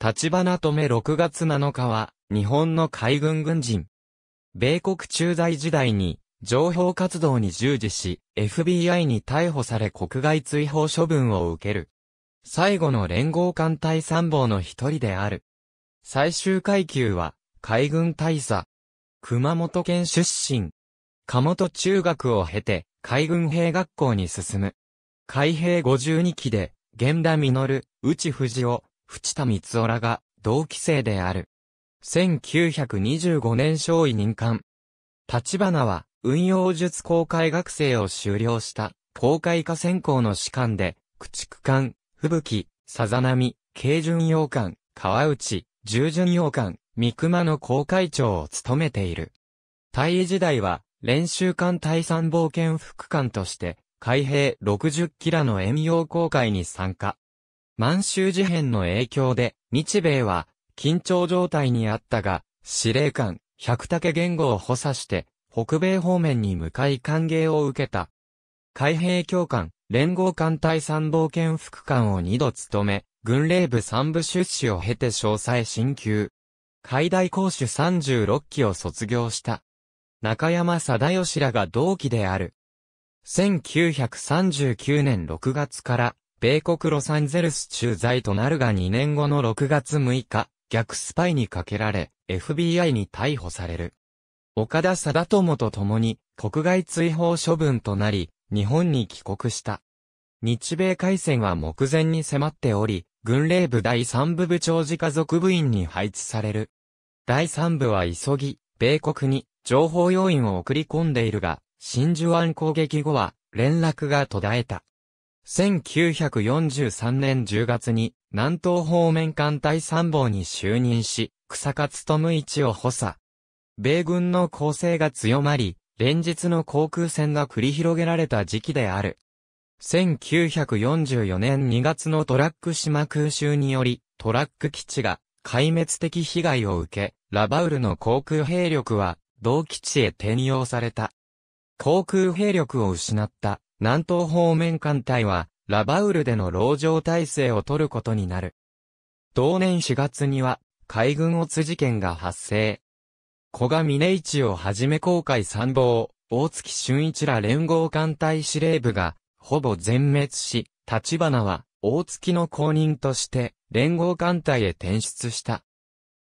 立花留め6月7日は、日本の海軍軍人。米国駐在時代に、情報活動に従事し、FBI に逮捕され国外追放処分を受ける。最後の連合艦隊参謀の一人である。最終階級は、海軍大佐。熊本県出身。鴨本中学を経て、海軍兵学校に進む。海兵52期で、源田実、内藤夫淵田光夫らが同期生である。1925年少尉任官。立花は運用術公開学生を修了した公開化専攻の士官で、駆逐艦、吹雪、さざ波、軽巡洋艦、川内、重巡洋艦、三熊の公開長を務めている。大尉時代は、練習艦隊三冒険副艦として、海兵60キラの遠洋航海に参加。満州事変の影響で、日米は、緊張状態にあったが、司令官、百武言語を補佐して、北米方面に向かい歓迎を受けた。海兵教官、連合艦隊参謀兼副官を二度務め、軍令部三部出資を経て詳細進級。海大講師36期を卒業した。中山貞義らが同期である。1939年6月から米国ロサンゼルス駐在となるが2年後の6月6日、逆スパイにかけられ、FBI に逮捕される。岡田貞友と共に、国外追放処分となり、日本に帰国した。日米海戦は目前に迫っており、軍令部第3部部長次家族部員に配置される。第3部は急ぎ、米国に情報要員を送り込んでいるが、真珠湾攻撃後は連絡が途絶えた。1943年10月に南東方面艦隊参謀に就任し、草勝務一を補佐。米軍の攻勢が強まり、連日の航空戦が繰り広げられた時期である。1944年2月のトラック島空襲により、トラック基地が壊滅的被害を受け、ラバウルの航空兵力は同基地へ転用された。航空兵力を失った南東方面艦隊は、ラバウルでの牢城体制を取ることになる。同年4月には、海軍オツ事件が発生。小賀峰市をはじめ航海参謀、大月俊一ら連合艦隊司令部が、ほぼ全滅し、立花は、大月の公認として、連合艦隊へ転出した。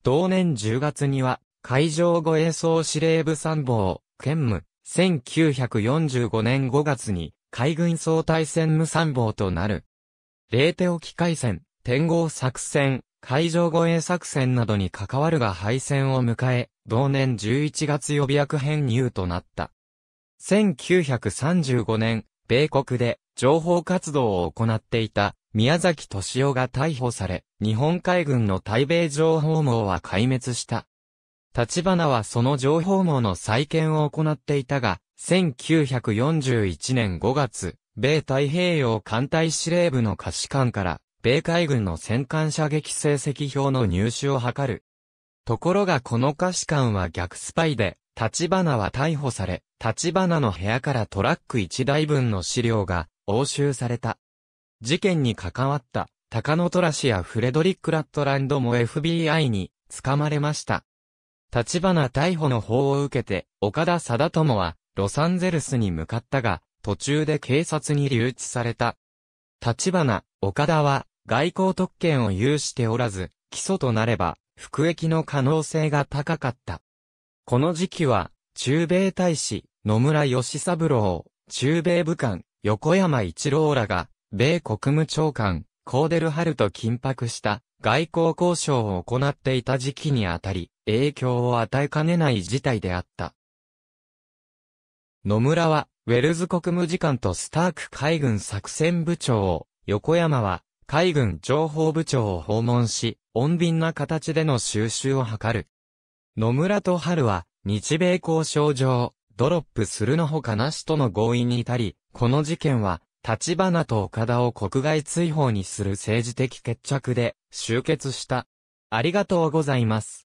同年10月には、海上護衛総司令部参謀、兼務、1945年5月に、海軍総体戦無参謀となる。冷手沖海戦、天豪作戦、海上護衛作戦などに関わるが敗戦を迎え、同年11月予備役編入となった。1935年、米国で情報活動を行っていた宮崎敏夫が逮捕され、日本海軍の対米情報網は壊滅した。立花はその情報網の再建を行っていたが、1941年5月、米太平洋艦隊司令部の可視官から、米海軍の戦艦射撃成績表の入手を図る。ところがこの可視官は逆スパイで、立花は逮捕され、立花の部屋からトラック1台分の資料が押収された。事件に関わった、高野虎氏やフレドリック・ラットランドも FBI に捕まれました。立花逮捕の報を受けて、岡田貞友は、ロサンゼルスに向かったが、途中で警察に留置された。立花、岡田は、外交特権を有しておらず、基礎となれば、服役の可能性が高かった。この時期は、中米大使、野村義三郎、中米武官、横山一郎らが、米国務長官、コーデルハルと緊迫した外交交渉を行っていた時期にあたり、影響を与えかねない事態であった。野村は、ウェルズ国務次官とスターク海軍作戦部長を、横山は、海軍情報部長を訪問し、穏便な形での収集を図る。野村と春は、日米交渉上、ドロップするのほかなしとの合意に至り、この事件は、立花と岡田を国外追放にする政治的決着で、終結した。ありがとうございます。